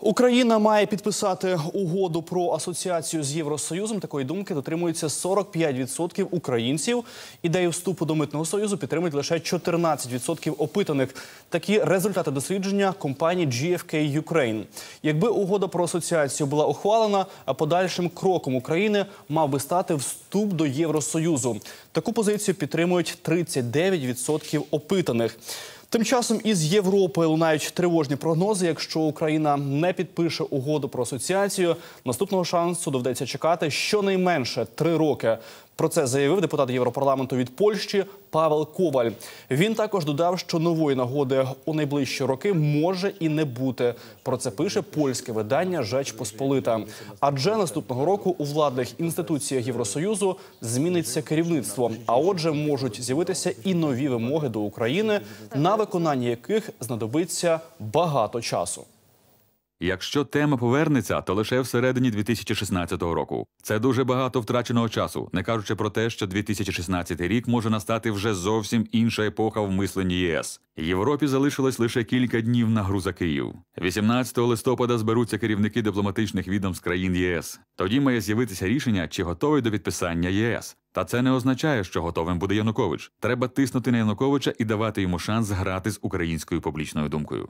Україна має підписати угоду про асоціацію з Євросоюзом. Такої думки дотримується 45% українців. Ідею вступу до митного союзу підтримують лише 14% опитаних. Такі результати дослідження компанії GFK Ukraine. Якби угода про асоціацію була ухвалена, а подальшим кроком України мав би стати вступ до Євросоюзу. Таку позицію підтримують 39% опитаних. Тим часом із Європи лунають тривожні прогнози. Якщо Україна не підпише угоду про асоціацію, наступного шансу доведеться чекати щонайменше три роки. Про це заявив депутат Європарламенту від Польщі Павел Коваль. Він також додав, що нової нагоди у найближчі роки може і не бути. Про це пише польське видання «Жеч Посполита. Адже наступного року у владних інституціях Євросоюзу зміниться керівництво. А отже, можуть з'явитися і нові вимоги до України, на виконання яких знадобиться багато часу. Якщо тема повернеться, то лише всередині 2016 року. Це дуже багато втраченого часу, не кажучи про те, що 2016 рік може настати вже зовсім інша епоха в мисленні ЄС. Європі залишилось лише кілька днів на гру за Київ. 18 листопада зберуться керівники дипломатичних відомств країн ЄС. Тоді має з'явитися рішення, чи готовий до підписання ЄС. Та це не означає, що готовим буде Янукович. Треба тиснути на Януковича і давати йому шанс грати з українською публічною думкою.